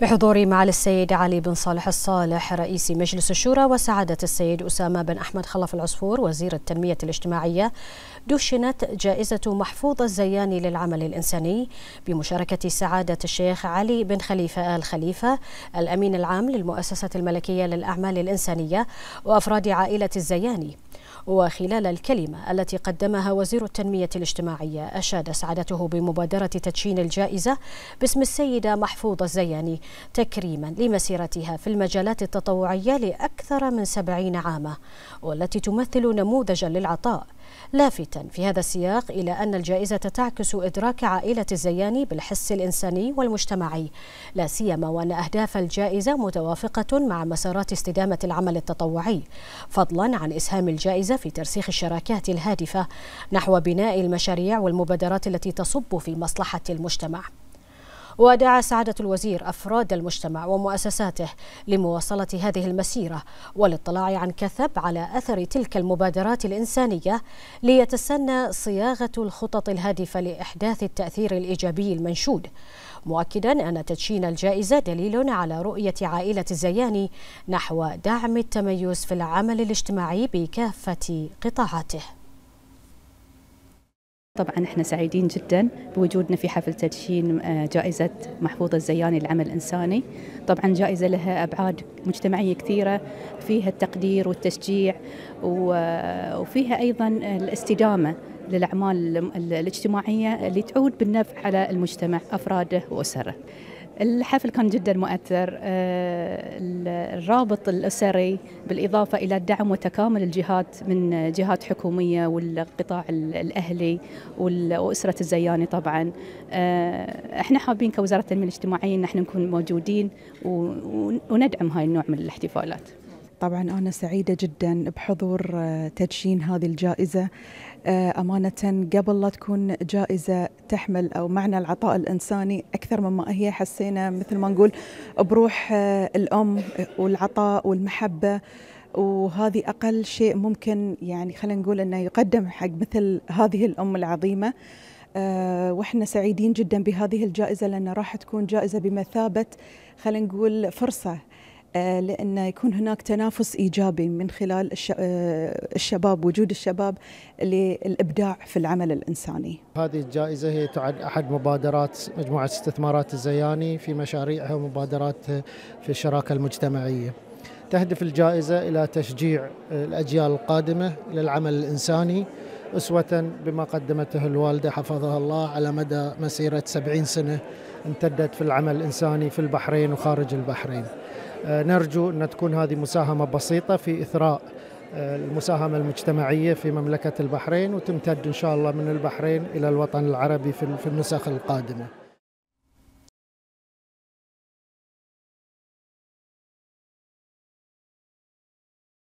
بحضور معالي السيد علي بن صالح الصالح رئيس مجلس الشورى وسعادة السيد أسامة بن أحمد خلف العصفور وزير التنمية الاجتماعية دشنت جائزة محفوظ الزياني للعمل الإنساني بمشاركة سعادة الشيخ علي بن خليفة آل خليفة الأمين العام للمؤسسة الملكية للأعمال الإنسانية وأفراد عائلة الزياني وخلال الكلمة التي قدمها وزير التنمية الاجتماعية أشاد سعادته بمبادرة تدشين الجائزة باسم السيدة محفوظة الزياني تكريما لمسيرتها في المجالات التطوعية لأكثر من سبعين عاما والتي تمثل نموذجا للعطاء لافتا في هذا السياق إلى أن الجائزة تعكس إدراك عائلة الزياني بالحس الإنساني والمجتمعي لا سيما وأن أهداف الجائزة متوافقة مع مسارات استدامة العمل التطوعي فضلا عن إسهام الجائزة في ترسيخ الشراكات الهادفة نحو بناء المشاريع والمبادرات التي تصب في مصلحة المجتمع ودعا سعادة الوزير أفراد المجتمع ومؤسساته لمواصلة هذه المسيرة والاطلاع عن كثب على أثر تلك المبادرات الإنسانية ليتسنى صياغة الخطط الهادفة لإحداث التأثير الإيجابي المنشود مؤكدا أن تدشين الجائزة دليل على رؤية عائلة الزياني نحو دعم التميز في العمل الاجتماعي بكافة قطاعاته طبعا احنا سعيدين جدا بوجودنا في حفل تدشين آه، جائزة محفوظ الزياني للعمل الإنساني طبعا جائزة لها أبعاد مجتمعية كثيرة فيها التقدير والتشجيع آه، وفيها أيضا الاستدامة للأعمال الاجتماعية اللي تعود بالنفع على المجتمع أفراده وأسره الحفل كان جدا مؤثر آه، الرابط الأسري بالإضافة إلى الدعم وتكامل الجهات من جهات حكومية والقطاع الأهلي وأسرة الزياني طبعا آه، احنا حابين كوزارة التنمية الاجتماعية ان احنا نكون موجودين وندعم هاي النوع من الاحتفالات طبعا أنا سعيدة جدا بحضور آه، تدشين هذه الجائزة آه، أمانة قبل لا تكون جائزة تحمل أو معنى العطاء الإنساني أكثر مما هي حسينا مثل ما نقول بروح آه، الأم والعطاء والمحبة وهذه أقل شيء ممكن يعني خلينا نقول أنه يقدم حق مثل هذه الأم العظيمة أه واحنا سعيدين جدا بهذه الجائزة لأن راح تكون جائزة بمثابة خلينا نقول فرصة آه، لأن يكون هناك تنافس إيجابي من خلال آه، الشباب وجود الشباب للإبداع في العمل الإنساني هذه الجائزة هي تعد أحد مبادرات مجموعة استثمارات الزياني في مشاريعها ومبادرات في الشراكة المجتمعية تهدف الجائزة إلى تشجيع آه، الأجيال القادمة للعمل الإنساني أسوة بما قدمته الوالدة حفظها الله على مدى مسيرة 70 سنة امتدت في العمل الإنساني في البحرين وخارج البحرين آه، نرجو أن تكون هذه مساهمة بسيطة في إثراء آه، المساهمة المجتمعية في مملكة البحرين وتمتد إن شاء الله من البحرين إلى الوطن العربي في النسخ القادمة